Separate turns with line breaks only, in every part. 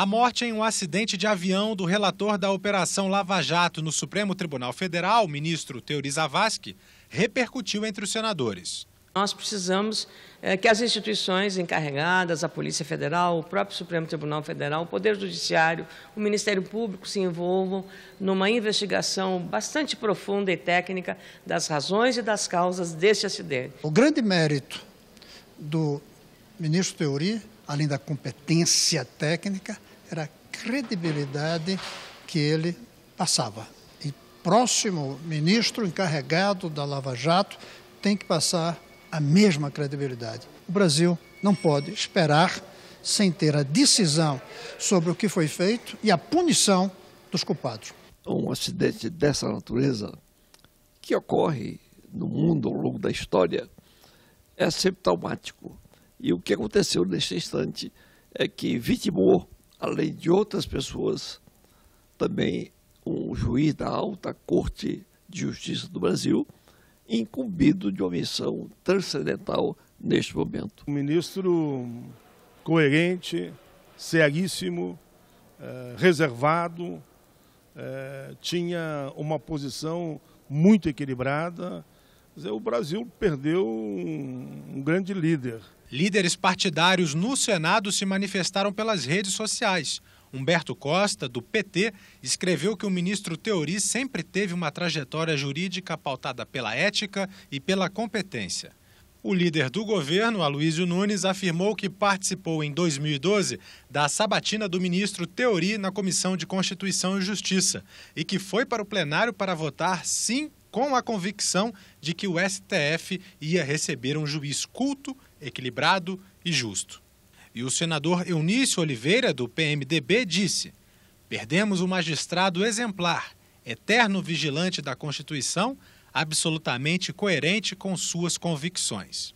A morte em um acidente de avião do relator da Operação Lava Jato no Supremo Tribunal Federal, ministro Teori Zavascki, repercutiu entre os senadores. Nós precisamos
é, que as instituições encarregadas, a Polícia Federal, o próprio Supremo Tribunal Federal, o Poder Judiciário, o Ministério Público se envolvam numa investigação bastante profunda e técnica das razões e das causas deste acidente.
O grande mérito do ministro Teori além da competência técnica, era a credibilidade que ele passava. E próximo ministro encarregado da Lava Jato tem que passar a mesma credibilidade. O Brasil não pode esperar sem ter a decisão sobre o que foi feito e a punição dos culpados.
Um acidente dessa natureza, que ocorre no mundo ao longo da história, é sempre traumático. E o que aconteceu neste instante é que vitimou além de outras pessoas, também um juiz da alta corte de justiça do Brasil, incumbido de uma missão transcendental neste momento.
Um ministro coerente, seríssimo, eh, reservado, eh, tinha uma posição muito equilibrada. o Brasil perdeu um, um grande líder. Líderes partidários no Senado se manifestaram pelas redes sociais. Humberto Costa, do PT, escreveu que o ministro Teori sempre teve uma trajetória jurídica pautada pela ética e pela competência. O líder do governo, Aloysio Nunes, afirmou que participou em 2012 da sabatina do ministro Teori na Comissão de Constituição e Justiça e que foi para o plenário para votar sim com a convicção de que o STF ia receber um juiz culto equilibrado e justo. E o senador Eunício Oliveira, do PMDB, disse: Perdemos um magistrado exemplar, eterno vigilante da Constituição, absolutamente coerente com suas convicções.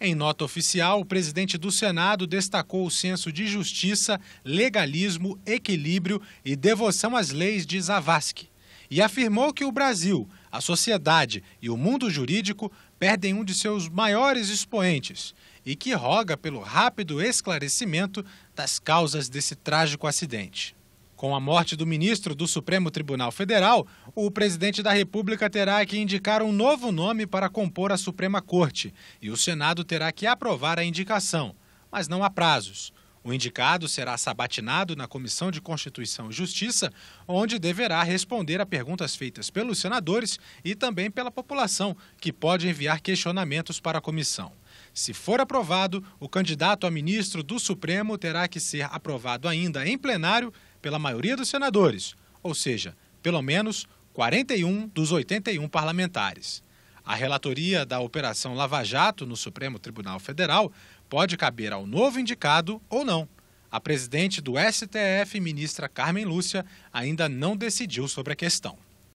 Em nota oficial, o presidente do Senado destacou o senso de justiça, legalismo, equilíbrio e devoção às leis de Zavascki e afirmou que o Brasil a sociedade e o mundo jurídico perdem um de seus maiores expoentes e que roga pelo rápido esclarecimento das causas desse trágico acidente. Com a morte do ministro do Supremo Tribunal Federal, o presidente da República terá que indicar um novo nome para compor a Suprema Corte e o Senado terá que aprovar a indicação, mas não há prazos. O indicado será sabatinado na Comissão de Constituição e Justiça, onde deverá responder a perguntas feitas pelos senadores e também pela população, que pode enviar questionamentos para a comissão. Se for aprovado, o candidato a ministro do Supremo terá que ser aprovado ainda em plenário pela maioria dos senadores, ou seja, pelo menos 41 dos 81 parlamentares. A relatoria da Operação Lava Jato no Supremo Tribunal Federal pode caber ao novo indicado ou não. A presidente do STF, ministra Carmen Lúcia, ainda não decidiu sobre a questão.